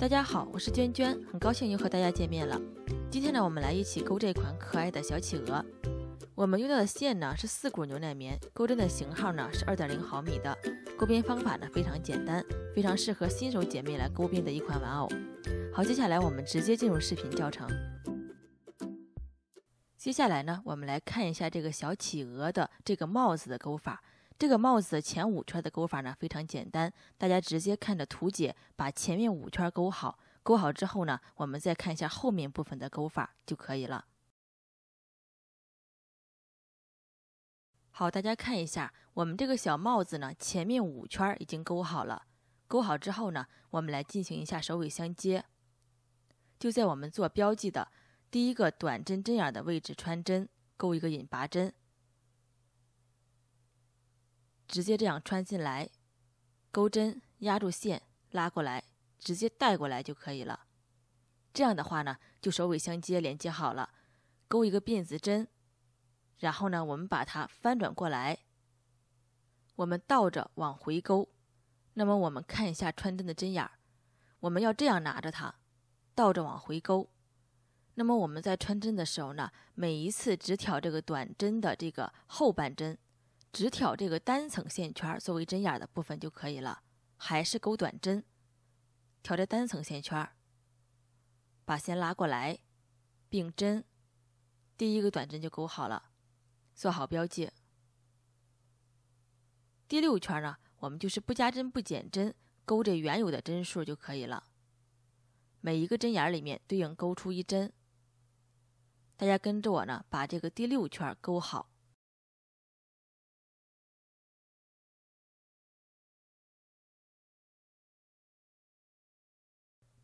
大家好，我是娟娟，很高兴又和大家见面了。今天呢，我们来一起钩这款可爱的小企鹅。我们用到的线呢是四股牛奶棉，钩针的型号呢是二点零毫米的。钩边方法呢非常简单，非常适合新手姐妹来钩边的一款玩偶。好，接下来我们直接进入视频教程。接下来呢，我们来看一下这个小企鹅的这个帽子的钩法。这个帽子前五圈的钩法呢非常简单，大家直接看着图解把前面五圈钩好。钩好之后呢，我们再看一下后面部分的钩法就可以了。好，大家看一下，我们这个小帽子呢前面五圈已经钩好了。钩好之后呢，我们来进行一下首尾相接，就在我们做标记的第一个短针针眼的位置穿针，钩一个引拔针。直接这样穿进来，钩针压住线，拉过来，直接带过来就可以了。这样的话呢，就首尾相接连接好了。钩一个辫子针，然后呢，我们把它翻转过来，我们倒着往回钩。那么我们看一下穿针的针眼儿，我们要这样拿着它，倒着往回钩。那么我们在穿针的时候呢，每一次只挑这个短针的这个后半针。只挑这个单层线圈作为针眼的部分就可以了，还是钩短针，挑这单层线圈，把线拉过来，并针，第一个短针就钩好了，做好标记。第六圈呢，我们就是不加针不减针，钩这原有的针数就可以了，每一个针眼里面对应钩出一针。大家跟着我呢，把这个第六圈钩好。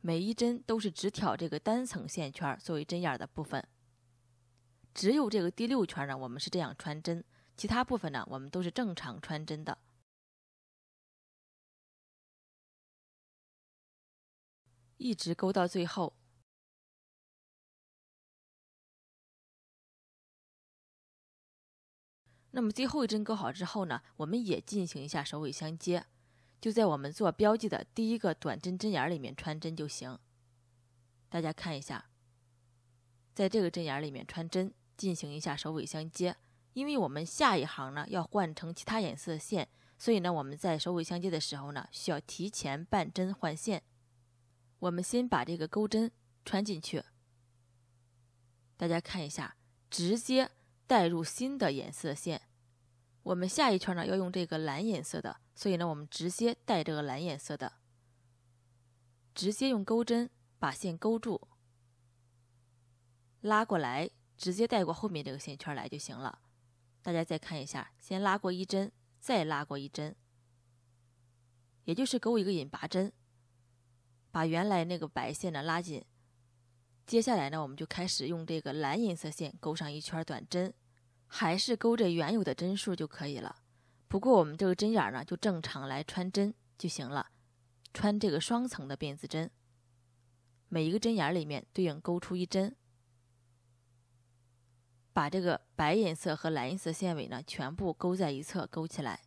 每一针都是只挑这个单层线圈作为针眼的部分，只有这个第六圈呢，我们是这样穿针，其他部分呢，我们都是正常穿针的，一直钩到最后。那么最后一针钩好之后呢，我们也进行一下首尾相接。就在我们做标记的第一个短针针眼里面穿针就行。大家看一下，在这个针眼里面穿针，进行一下首尾相接。因为我们下一行呢要换成其他颜色线，所以呢我们在首尾相接的时候呢需要提前半针换线。我们先把这个钩针穿进去，大家看一下，直接带入新的颜色线。我们下一圈呢要用这个蓝颜色的，所以呢我们直接带这个蓝颜色的，直接用钩针把线勾住，拉过来，直接带过后面这个线圈来就行了。大家再看一下，先拉过一针，再拉过一针，也就是勾一个引拔针，把原来那个白线呢拉紧。接下来呢我们就开始用这个蓝颜色线钩上一圈短针。还是勾着原有的针数就可以了。不过我们这个针眼呢，就正常来穿针就行了。穿这个双层的辫子针，每一个针眼里面对应勾出一针，把这个白颜色和蓝颜色线尾呢，全部勾在一侧勾起来。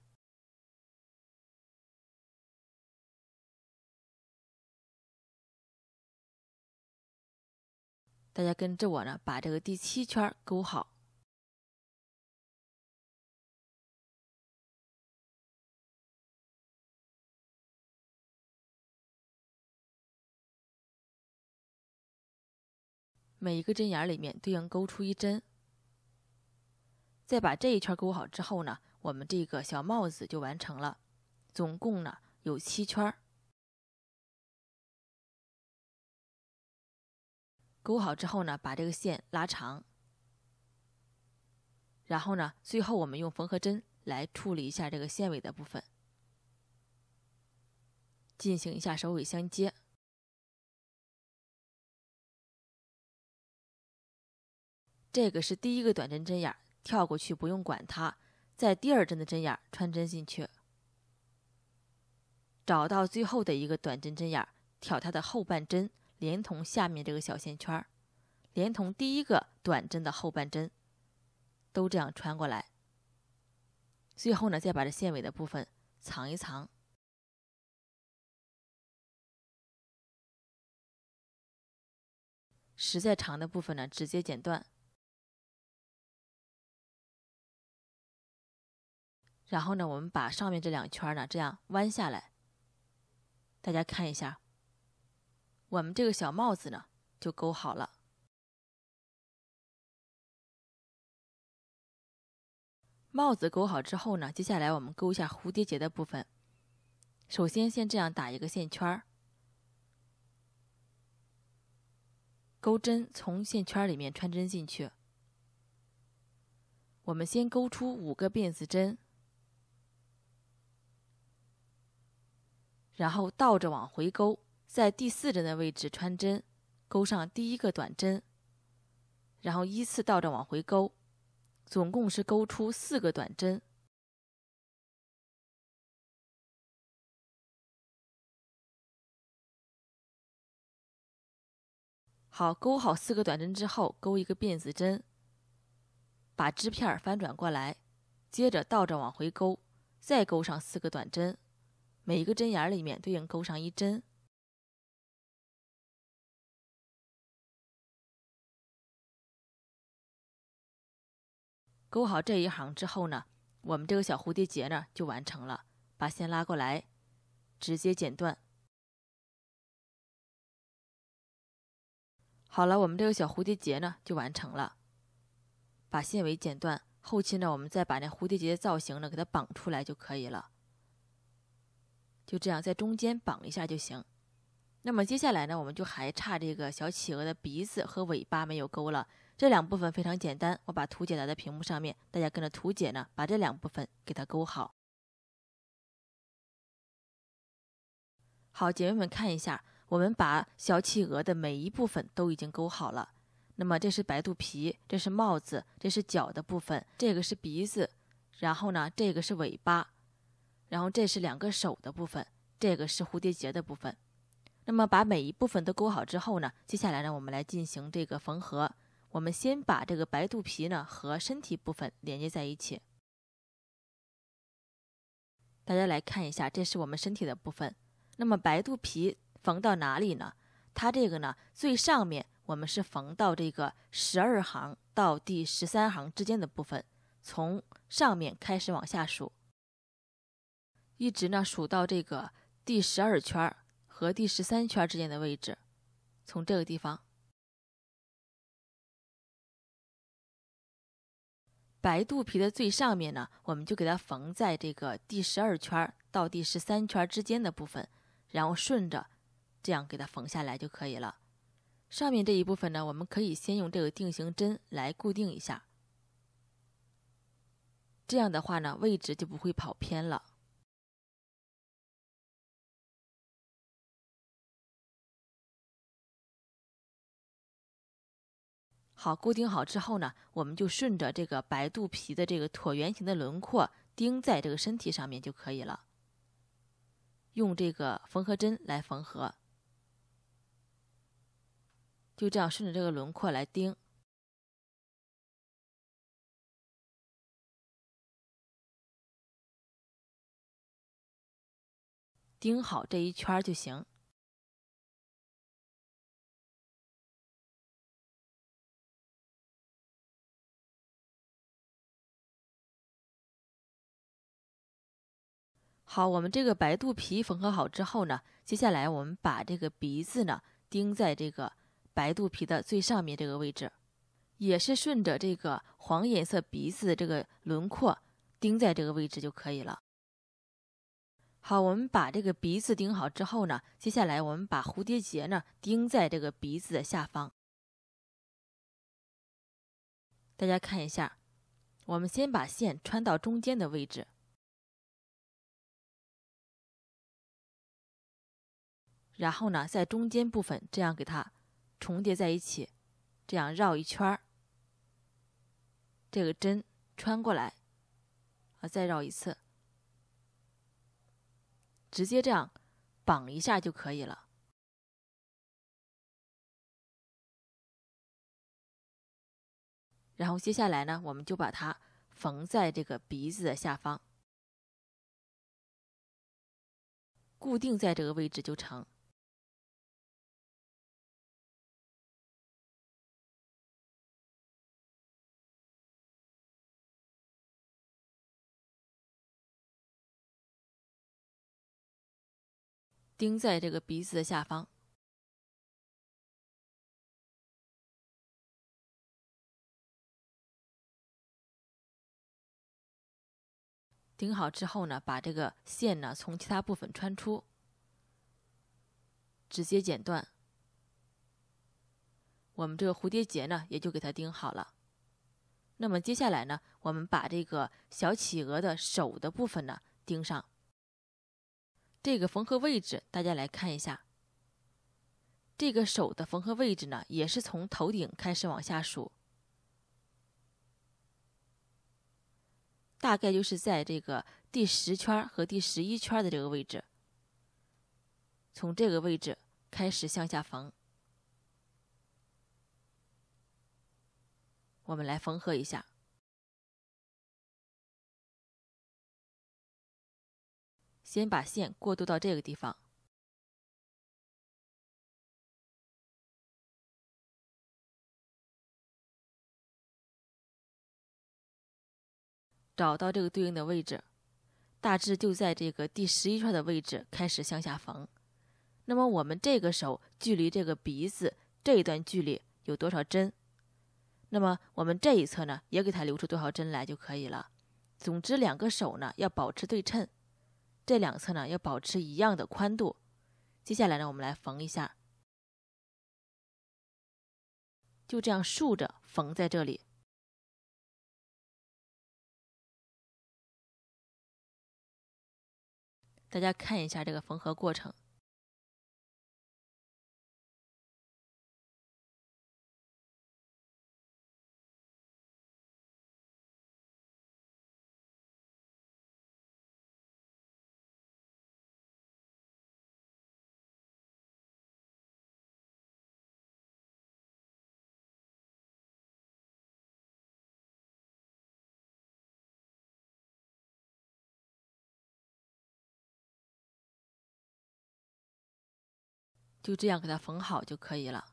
大家跟着我呢，把这个第七圈勾好。每一个针眼里面对应钩出一针，再把这一圈钩好之后呢，我们这个小帽子就完成了。总共呢有七圈儿，钩好之后呢，把这个线拉长，然后呢，最后我们用缝合针来处理一下这个线尾的部分，进行一下首尾相接。这个是第一个短针针眼，跳过去不用管它，在第二针的针眼穿针进去，找到最后的一个短针针眼，挑它的后半针，连同下面这个小线圈儿，连同第一个短针的后半针，都这样穿过来。最后呢，再把这线尾的部分藏一藏，实在长的部分呢，直接剪断。然后呢，我们把上面这两圈呢这样弯下来，大家看一下，我们这个小帽子呢就勾好了。帽子勾好之后呢，接下来我们勾一下蝴蝶结的部分。首先先这样打一个线圈，钩针从线圈里面穿针进去，我们先勾出五个辫子针。然后倒着往回钩，在第四针的位置穿针，钩上第一个短针，然后依次倒着往回钩，总共是钩出四个短针。好，钩好四个短针之后，钩一个辫子针，把织片翻转过来，接着倒着往回钩，再钩上四个短针。每一个针眼里面对应钩上一针，钩好这一行之后呢，我们这个小蝴蝶结呢就完成了。把线拉过来，直接剪断。好了，我们这个小蝴蝶结呢就完成了，把线尾剪断。后期呢，我们再把那蝴蝶结的造型呢给它绑出来就可以了。就这样，在中间绑一下就行。那么接下来呢，我们就还差这个小企鹅的鼻子和尾巴没有勾了。这两部分非常简单，我把图解打在屏幕上面，大家跟着图解呢，把这两部分给它勾好。好，姐妹们看一下，我们把小企鹅的每一部分都已经勾好了。那么这是白肚皮，这是帽子，这是脚的部分，这个是鼻子，然后呢，这个是尾巴。然后这是两个手的部分，这个是蝴蝶结的部分。那么把每一部分都勾好之后呢，接下来呢，我们来进行这个缝合。我们先把这个白肚皮呢和身体部分连接在一起。大家来看一下，这是我们身体的部分。那么白肚皮缝到哪里呢？它这个呢最上面，我们是缝到这个十二行到第十三行之间的部分，从上面开始往下数。一直呢，数到这个第十二圈和第十三圈之间的位置，从这个地方白肚皮的最上面呢，我们就给它缝在这个第十二圈到第十三圈之间的部分，然后顺着这样给它缝下来就可以了。上面这一部分呢，我们可以先用这个定型针来固定一下，这样的话呢，位置就不会跑偏了。好，固定好之后呢，我们就顺着这个白肚皮的这个椭圆形的轮廓钉在这个身体上面就可以了。用这个缝合针来缝合，就这样顺着这个轮廓来钉，钉好这一圈儿就行。好，我们这个白肚皮缝合好之后呢，接下来我们把这个鼻子呢钉在这个白肚皮的最上面这个位置，也是顺着这个黄颜色鼻子这个轮廓钉在这个位置就可以了。好，我们把这个鼻子钉好之后呢，接下来我们把蝴蝶结呢钉在这个鼻子的下方。大家看一下，我们先把线穿到中间的位置。然后呢，在中间部分这样给它重叠在一起，这样绕一圈儿，这个针穿过来啊，再绕一次，直接这样绑一下就可以了。然后接下来呢，我们就把它缝在这个鼻子的下方，固定在这个位置就成。钉在这个鼻子的下方，钉好之后呢，把这个线呢从其他部分穿出，直接剪断。我们这个蝴蝶结呢也就给它钉好了。那么接下来呢，我们把这个小企鹅的手的部分呢钉上。这个缝合位置，大家来看一下。这个手的缝合位置呢，也是从头顶开始往下数，大概就是在这个第十圈和第十一圈的这个位置。从这个位置开始向下缝，我们来缝合一下。先把线过渡到这个地方，找到这个对应的位置，大致就在这个第十一圈的位置开始向下缝。那么我们这个手距离这个鼻子这一段距离有多少针？那么我们这一侧呢，也给它留出多少针来就可以了。总之，两个手呢要保持对称。这两侧呢要保持一样的宽度，接下来呢我们来缝一下，就这样竖着缝在这里，大家看一下这个缝合过程。就这样给它缝好就可以了。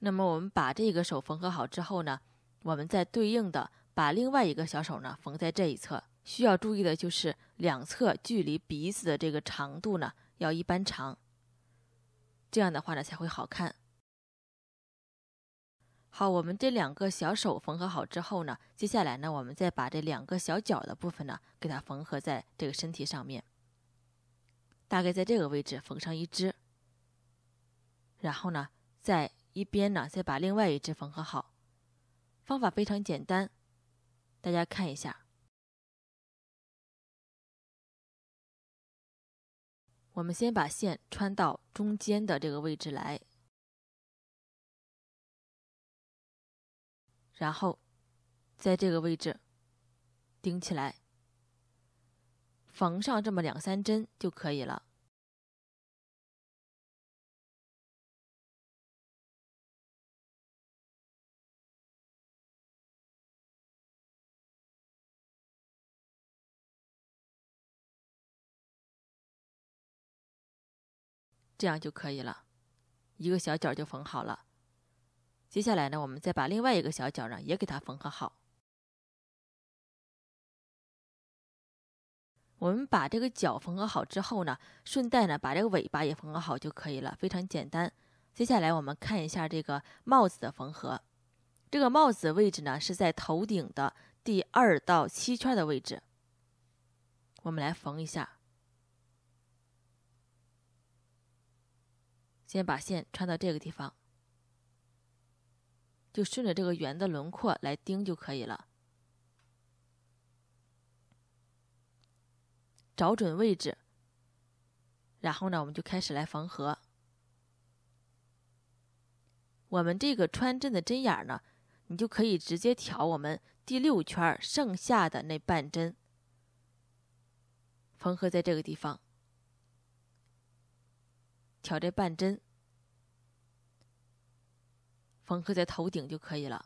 那么我们把这个手缝合好之后呢，我们再对应的把另外一个小手呢缝在这一侧。需要注意的就是两侧距离鼻子的这个长度呢要一般长，这样的话呢才会好看。好，我们这两个小手缝合好之后呢，接下来呢，我们再把这两个小脚的部分呢，给它缝合在这个身体上面，大概在这个位置缝上一只，然后呢，在一边呢，再把另外一只缝合好，方法非常简单，大家看一下，我们先把线穿到中间的这个位置来。然后，在这个位置钉起来，缝上这么两三针就可以了。这样就可以了，一个小角就缝好了。接下来呢，我们再把另外一个小脚呢也给它缝合好。我们把这个脚缝合好之后呢，顺带呢把这个尾巴也缝合好就可以了，非常简单。接下来我们看一下这个帽子的缝合。这个帽子位置呢是在头顶的第二到七圈的位置。我们来缝一下，先把线穿到这个地方。就顺着这个圆的轮廓来钉就可以了，找准位置，然后呢，我们就开始来缝合。我们这个穿针的针眼儿呢，你就可以直接挑我们第六圈剩下的那半针，缝合在这个地方，挑这半针。缝合在头顶就可以了，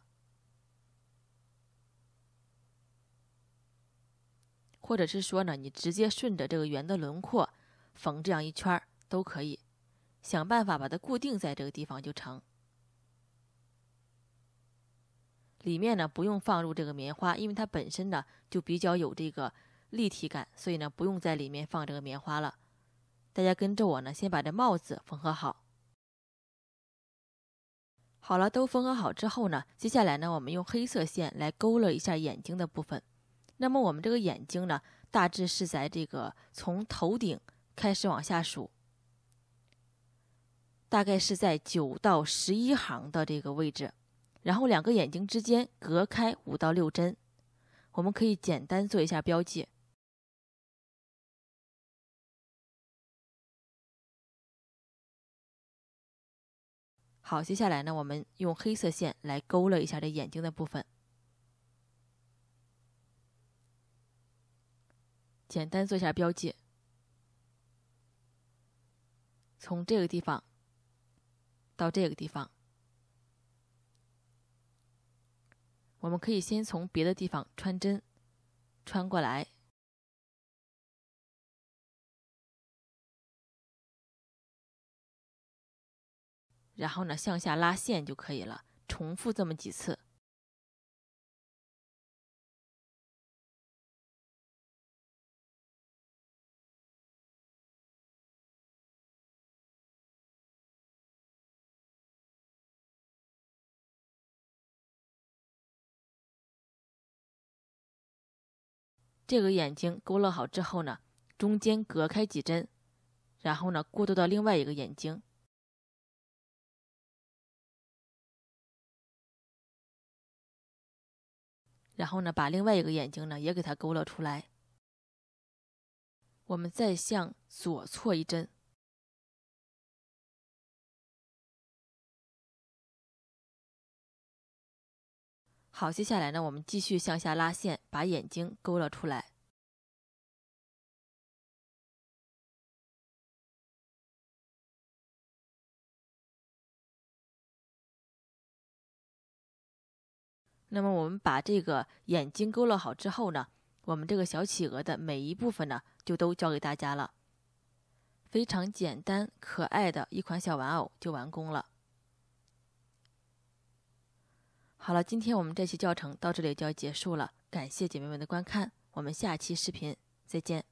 或者是说呢，你直接顺着这个圆的轮廓缝这样一圈儿都可以，想办法把它固定在这个地方就成。里面呢不用放入这个棉花，因为它本身呢就比较有这个立体感，所以呢不用在里面放这个棉花了。大家跟着我呢，先把这帽子缝合好。好了，都缝合好之后呢，接下来呢，我们用黑色线来勾勒一下眼睛的部分。那么我们这个眼睛呢，大致是在这个从头顶开始往下数，大概是在九到十一行的这个位置。然后两个眼睛之间隔开五到六针，我们可以简单做一下标记。好，接下来呢，我们用黑色线来勾勒一下这眼睛的部分，简单做一下标记。从这个地方到这个地方，我们可以先从别的地方穿针穿过来。然后呢，向下拉线就可以了。重复这么几次。这个眼睛勾勒好之后呢，中间隔开几针，然后呢，过渡到另外一个眼睛。然后呢，把另外一个眼睛呢也给它勾勒出来。我们再向左错一针。好，接下来呢，我们继续向下拉线，把眼睛勾勒出来。那么我们把这个眼睛勾勒好之后呢，我们这个小企鹅的每一部分呢就都教给大家了，非常简单可爱的一款小玩偶就完工了。好了，今天我们这期教程到这里就要结束了，感谢姐妹们的观看，我们下期视频再见。